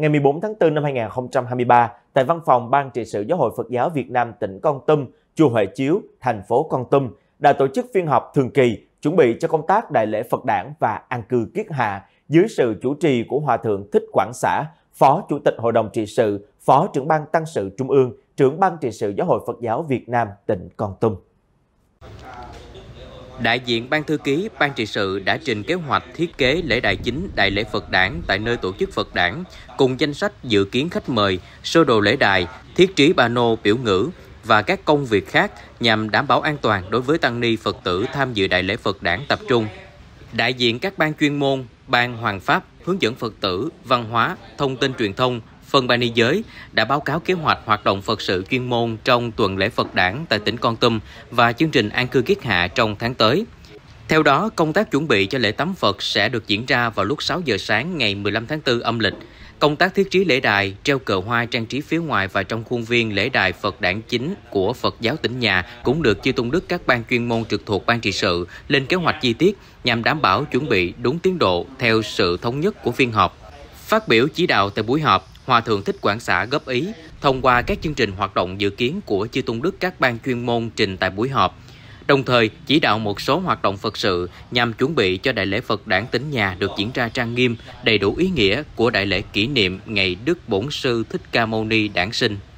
ngày 14 tháng 4 năm 2023 tại văn phòng Ban trị sự Giáo hội Phật giáo Việt Nam tỉnh Con Tum, chùa Huệ Chiếu, thành phố Con Tum đã tổ chức phiên họp thường kỳ chuẩn bị cho công tác đại lễ Phật đản và an cư kiết hạ dưới sự chủ trì của Hòa Thượng Thích Quảng Xã, Phó Chủ tịch Hội đồng trị sự, Phó trưởng ban tăng sự Trung ương, trưởng ban trị sự Giáo hội Phật giáo Việt Nam tỉnh Con Tum. Đại diện Ban Thư ký, Ban trị sự đã trình kế hoạch thiết kế lễ đại chính Đại lễ Phật đảng tại nơi tổ chức Phật đảng, cùng danh sách dự kiến khách mời, sơ đồ lễ đài, thiết trí pano biểu ngữ và các công việc khác nhằm đảm bảo an toàn đối với tăng ni Phật tử tham dự Đại lễ Phật đảng tập trung. Đại diện các ban chuyên môn, ban hoàng pháp, hướng dẫn Phật tử, văn hóa, thông tin truyền thông, Phần ban ni giới đã báo cáo kế hoạch hoạt động Phật sự chuyên môn trong tuần lễ Phật đảng tại tỉnh Con Tum và chương trình An cư kiết hạ trong tháng tới. Theo đó, công tác chuẩn bị cho lễ tắm Phật sẽ được diễn ra vào lúc 6 giờ sáng ngày 15 tháng 4 âm lịch. Công tác thiết trí lễ đài, treo cờ hoa trang trí phía ngoài và trong khuôn viên lễ đài Phật đản chính của Phật giáo tỉnh nhà cũng được chia tung đức các ban chuyên môn trực thuộc ban trị sự lên kế hoạch chi tiết nhằm đảm bảo chuẩn bị đúng tiến độ theo sự thống nhất của phiên họp. Phát biểu chỉ đạo tại buổi họp, Hòa Thượng Thích Quảng Xã góp ý thông qua các chương trình hoạt động dự kiến của Chư Tôn Đức các ban chuyên môn trình tại buổi họp, đồng thời chỉ đạo một số hoạt động Phật sự nhằm chuẩn bị cho đại lễ Phật đản tính nhà được diễn ra trang nghiêm, đầy đủ ý nghĩa của đại lễ kỷ niệm ngày Đức Bổn Sư Thích Ca Mâu Ni đản sinh.